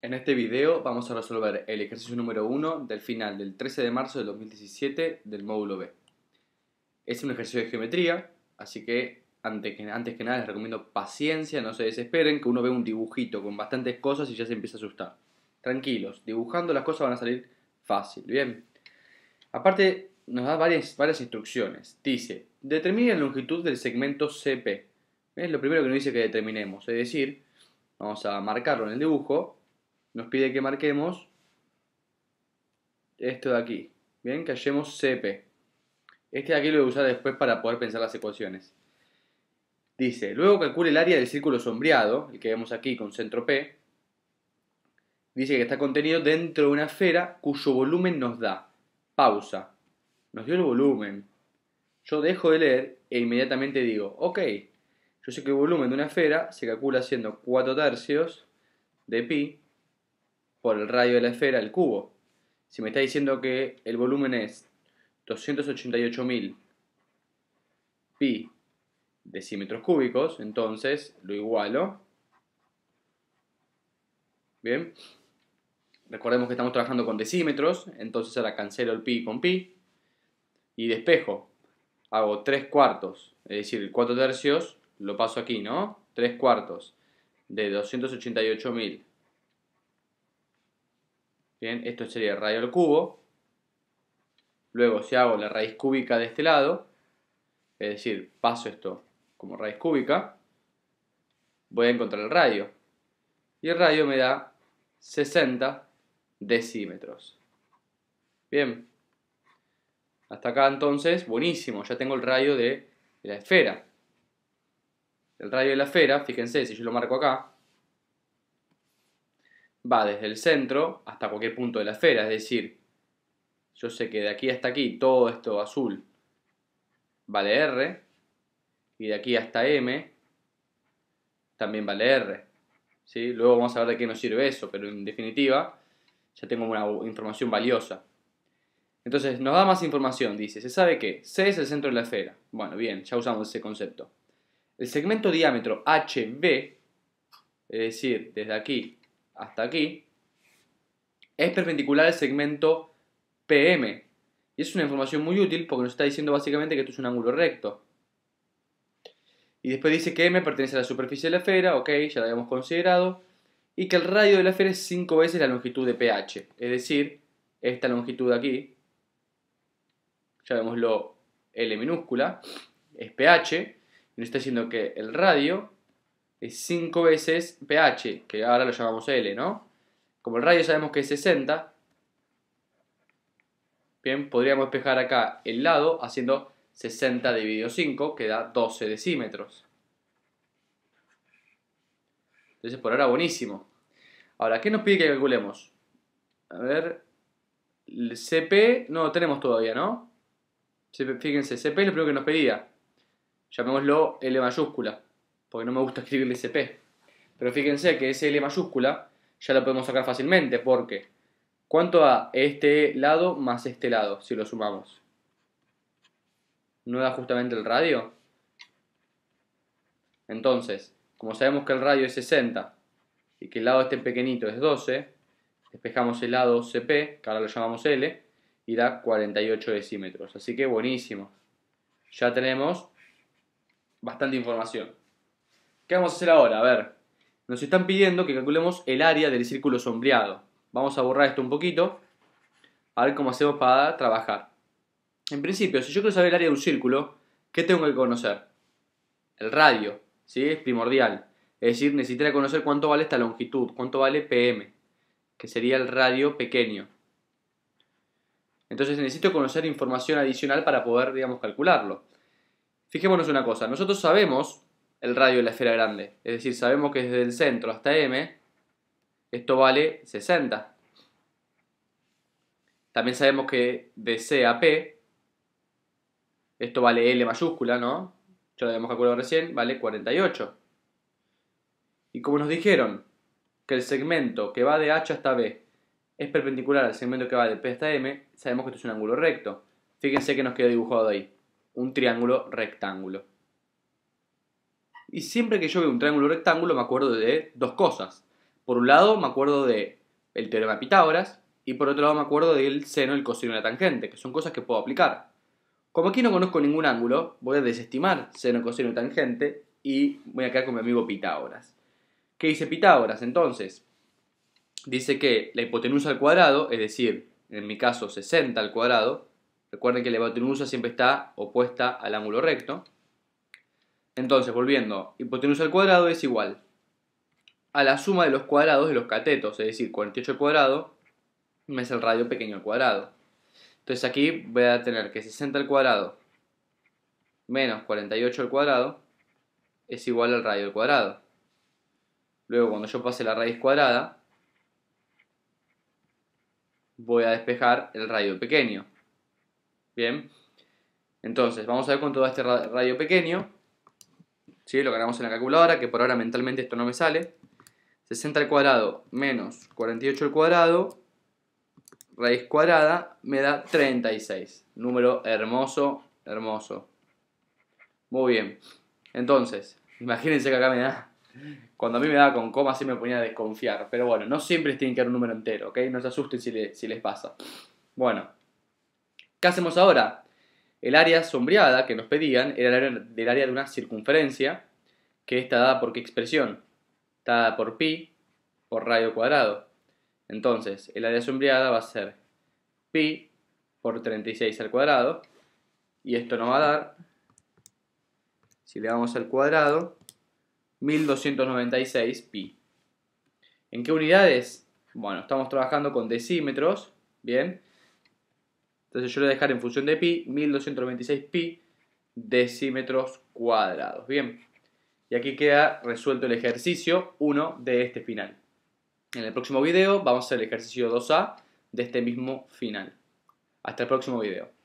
En este video vamos a resolver el ejercicio número 1 del final del 13 de marzo del 2017 del módulo B. Es un ejercicio de geometría, así que antes, que antes que nada les recomiendo paciencia, no se desesperen, que uno ve un dibujito con bastantes cosas y ya se empieza a asustar. Tranquilos, dibujando las cosas van a salir fácil, ¿bien? Aparte, nos da varias, varias instrucciones. Dice, determine la longitud del segmento CP. Es lo primero que nos dice que determinemos, es decir, vamos a marcarlo en el dibujo nos pide que marquemos esto de aquí. Bien, que hallemos CP. Este de aquí lo voy a usar después para poder pensar las ecuaciones. Dice, luego calcule el área del círculo sombreado, el que vemos aquí con centro P. Dice que está contenido dentro de una esfera cuyo volumen nos da. Pausa. Nos dio el volumen. Yo dejo de leer e inmediatamente digo, ok, yo sé que el volumen de una esfera se calcula haciendo 4 tercios de pi por el radio de la esfera, el cubo. Si me está diciendo que el volumen es 288.000 pi decímetros cúbicos, entonces lo igualo. Bien. Recordemos que estamos trabajando con decímetros, entonces ahora cancelo el pi con pi y despejo. Hago 3 cuartos, es decir, 4 tercios, lo paso aquí, ¿no? 3 cuartos de 288.000 Bien, esto sería el radio al cubo. Luego si hago la raíz cúbica de este lado, es decir, paso esto como raíz cúbica, voy a encontrar el radio. Y el radio me da 60 decímetros. Bien. Hasta acá entonces, buenísimo, ya tengo el radio de la esfera. El radio de la esfera, fíjense, si yo lo marco acá, va desde el centro hasta cualquier punto de la esfera, es decir, yo sé que de aquí hasta aquí todo esto azul vale R y de aquí hasta M también vale R. ¿sí? Luego vamos a ver de qué nos sirve eso, pero en definitiva ya tengo una información valiosa. Entonces, nos da más información, dice, se sabe que C es el centro de la esfera. Bueno, bien, ya usamos ese concepto. El segmento diámetro HB, es decir, desde aquí hasta aquí, es perpendicular al segmento PM. Y es una información muy útil porque nos está diciendo básicamente que esto es un ángulo recto. Y después dice que M pertenece a la superficie de la esfera, ok, ya lo habíamos considerado, y que el radio de la esfera es 5 veces la longitud de PH, es decir, esta longitud de aquí, lo L minúscula, es PH, y nos está diciendo que el radio es 5 veces pH, que ahora lo llamamos L, ¿no? Como el radio sabemos que es 60, bien, podríamos despejar acá el lado haciendo 60 dividido 5, que da 12 decímetros. Entonces por ahora buenísimo. Ahora, ¿qué nos pide que calculemos? A ver, el CP no lo tenemos todavía, ¿no? Fíjense, CP es lo primero que nos pedía. Llamémoslo L mayúscula porque no me gusta escribirle CP. Pero fíjense que ese L mayúscula ya lo podemos sacar fácilmente, porque ¿cuánto da este lado más este lado si lo sumamos? ¿No da justamente el radio? Entonces, como sabemos que el radio es 60 y que el lado este pequeñito es 12, despejamos el lado CP, que ahora lo llamamos L, y da 48 decímetros. Así que buenísimo. Ya tenemos bastante información. ¿Qué vamos a hacer ahora? A ver, nos están pidiendo que calculemos el área del círculo sombreado. Vamos a borrar esto un poquito, a ver cómo hacemos para trabajar. En principio, si yo quiero saber el área de un círculo, ¿qué tengo que conocer? El radio, ¿sí? Es primordial. Es decir, necesitaré conocer cuánto vale esta longitud, cuánto vale PM, que sería el radio pequeño. Entonces necesito conocer información adicional para poder, digamos, calcularlo. Fijémonos una cosa, nosotros sabemos el radio de la esfera grande. Es decir, sabemos que desde el centro hasta M esto vale 60. También sabemos que de C a P esto vale L mayúscula, ¿no? Ya lo habíamos calculado recién, vale 48. Y como nos dijeron que el segmento que va de H hasta B es perpendicular al segmento que va de P hasta M, sabemos que esto es un ángulo recto. Fíjense que nos queda dibujado ahí, un triángulo rectángulo. Y siempre que yo veo un triángulo rectángulo me acuerdo de dos cosas. Por un lado me acuerdo de el teorema de Pitágoras y por otro lado me acuerdo del seno, el coseno y la tangente, que son cosas que puedo aplicar. Como aquí no conozco ningún ángulo, voy a desestimar seno, coseno y tangente y voy a quedar con mi amigo Pitágoras. ¿Qué dice Pitágoras entonces? Dice que la hipotenusa al cuadrado, es decir, en mi caso 60 al cuadrado, recuerden que la hipotenusa siempre está opuesta al ángulo recto, entonces, volviendo, hipotenusa al cuadrado es igual a la suma de los cuadrados de los catetos, es decir, 48 al cuadrado más el radio pequeño al cuadrado. Entonces aquí voy a tener que 60 al cuadrado menos 48 al cuadrado es igual al radio al cuadrado. Luego cuando yo pase la raíz cuadrada, voy a despejar el radio pequeño. Bien, entonces vamos a ver con todo este radio pequeño. ¿sí? Lo ganamos en la calculadora, que por ahora mentalmente esto no me sale. 60 al cuadrado menos 48 al cuadrado, raíz cuadrada, me da 36. Número hermoso, hermoso. Muy bien. Entonces, imagínense que acá me da... Cuando a mí me daba con coma sí me ponía a desconfiar. Pero bueno, no siempre tienen que dar un número entero, ¿ok? No se asusten si, si les pasa. Bueno, ¿qué hacemos ahora? El área sombreada que nos pedían era el área, del área de una circunferencia, que está dada por qué expresión? Está dada por pi por radio cuadrado. Entonces, el área sombreada va a ser pi por 36 al cuadrado, y esto nos va a dar, si le damos al cuadrado, 1296 pi. ¿En qué unidades? Bueno, estamos trabajando con decímetros, ¿bien? Entonces yo le voy a dejar en función de pi 1226 pi decímetros cuadrados. Bien, y aquí queda resuelto el ejercicio 1 de este final. En el próximo video vamos a hacer el ejercicio 2A de este mismo final. Hasta el próximo video.